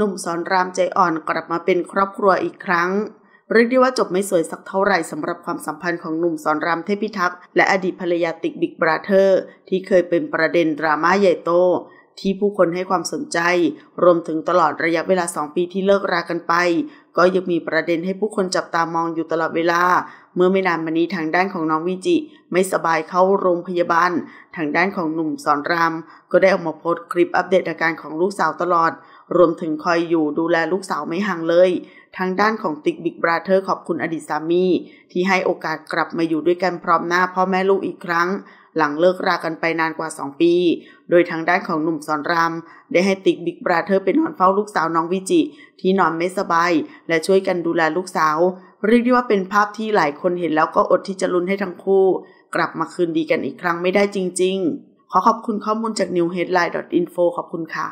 นุ่มสอนรามใจอ่อนกลับมาเป็นครอบครัวอีกครั้ง เรียกได้ว่าจบไม่สวยสักเท่าไหร่สำหรับความสัมพันธ์ของหนุ่มสอนรามเทพิทักษ์และอดีตภรรยาติ๊กบิ๊กบราเธอร์ ที่เคยเป็นประเด็นดราม่าใหญ่โต ที่ผู้คนให้ความสนใจ รวมถึงตลอดระยะเวลา 2 ปีที่เลิกรากันไป ก็ยังมีประเด็นให้ผู้คนจับตามองอยู่ตลอดเวลาเมื่อไม่นานมานี้ทางด้านของน้องวิจิไม่สบายเข้าโรงพยาบาลทางด้านของหนุ่มสอนราม ก็ได้ออกมาโพสต์คลิปอัปเดตอาการของลูกสาวตลอด รวมถึงคอยอยู่ดูแลลูกสาวไม่ห่างเลย ทางด้านของติ๊กบิ๊กบราเธอร์ขอบคุณอดีตสามี ที่ให้โอกาสกลับมาอยู่ด้วยกันพร้อมหน้าพ่อแม่ลูกอีกครั้งหลังเลิกรากันไปนานกว่า 2 ปี โดยทางด้านของหนุ่มสอนราม ได้ให้ติ๊กบิ๊กบราเธอร์ไปนอนเฝ้าลูกสาวน้องวิจิ ที่นอนไม่สบาย และช่วยกันดูแลลูกสาว เรียกได้ว่าเป็นภาพที่หลายคนเห็นแล้วก็อดที่จะลุ้นให้ทั้งคู่ กลับมาคืนดีกันอีกครั้งไม่ได้จริงๆ ขอขอบคุณข้อมูลจาก newheadline.info ขอบคุณค่ะ